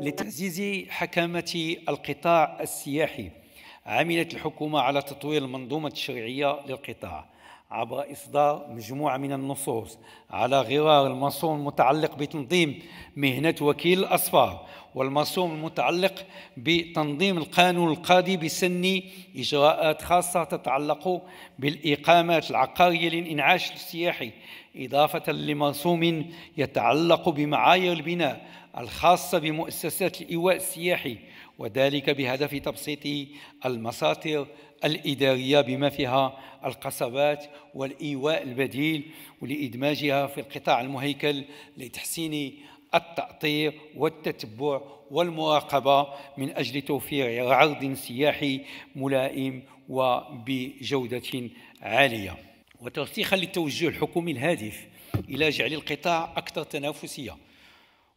لتعزيز حكامة القطاع السياحي عملت الحكومة على تطوير المنظومة التشريعية للقطاع عبر إصدار مجموعة من النصوص على غرار المنصور المتعلق بتنظيم مهنة وكيل الأسفار والمرسوم المتعلق بتنظيم القانون القاضي بسن إجراءات خاصة تتعلق بالإقامات العقارية للإنعاش السياحي إضافة لمرسوم يتعلق بمعايير البناء الخاصة بمؤسسات الإيواء السياحي وذلك بهدف تبسيط المساطر الإدارية بما فيها القصبات والإيواء البديل ولإدماجها في القطاع المهيكل لتحسين التأطير والتتبع والمراقبة من أجل توفير عرض سياحي ملائم وبجودة عالية وترسيخا للتوجه الحكومي الهادف إلى جعل القطاع أكثر تنافسية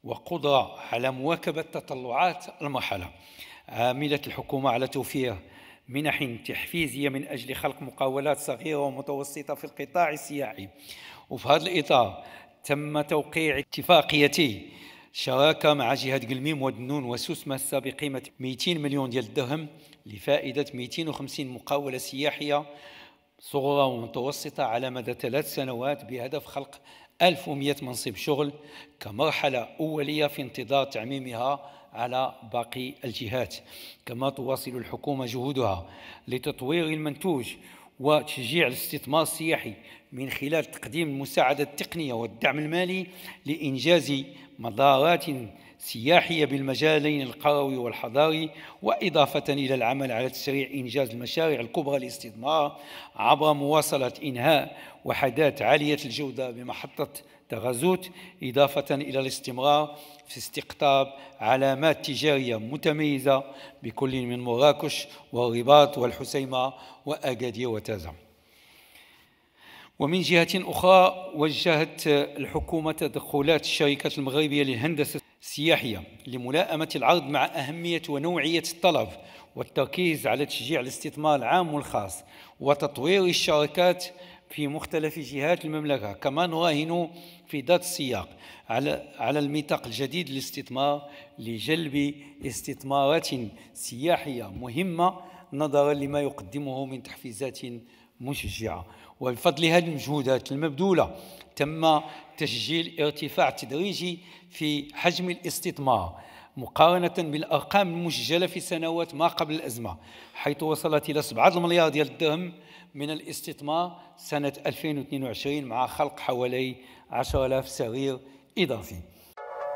وقدرة على مواكبة تطلعات المرحلة عملت الحكومة على توفير منح تحفيزية من أجل خلق مقاولات صغيرة ومتوسطة في القطاع السياحي وفي هذا الإطار تم توقيع اتفاقيتي شراكة مع جهة قلميم ودنون النون وسوسمسة بقيمة 200 مليون ديال الدرهم لفائدة 250 مقاولة سياحية صغرى ومتوسطة على مدى ثلاث سنوات بهدف خلق 1100 منصب شغل كمرحلة أولية في انتظار تعميمها على باقي الجهات كما تواصل الحكومة جهودها لتطوير المنتوج وتشجيع الاستثمار السياحي من خلال تقديم المساعدة التقنية والدعم المالي لإنجاز مدارات سياحية بالمجالين القروي والحضاري وإضافة إلى العمل على تسريع إنجاز المشاريع الكبرى للاستثمار عبر مواصلة إنهاء وحدات عالية الجودة بمحطة تغازوت إضافة إلى الاستمرار في استقطاب علامات تجارية متميزة بكل من مراكش والرباط والحسيمة وأكادير وتازة ومن جهة أخرى وجهت الحكومة تدخلات الشركة المغربية للهندسة السياحية لملائمة العرض مع أهمية ونوعية الطلب والتركيز على تشجيع الاستثمار العام والخاص وتطوير الشراكات في مختلف جهات المملكة كما نراهن في ذات السياق على على الميثاق الجديد للاستثمار لجلب استثمارات سياحية مهمة نظرا لما يقدمه من تحفيزات مشجعة وبفضل هذه المجهودات المبذولة تم تسجيل ارتفاع تدريجي في حجم الاستثمار مقارنة بالأرقام المسجلة في سنوات ما قبل الأزمة حيث وصلت إلى 7 المليار ديال الدرهم من الاستثمار سنة 2022 مع خلق حوالي 10000 سرير إضافي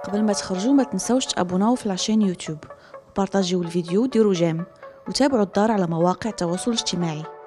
قبل ما تخرجوا ما تنسوش تابوناو في لاشين يوتيوب وبارطاجيو الفيديو وديروا جيم وتابعوا الدار على مواقع التواصل الاجتماعي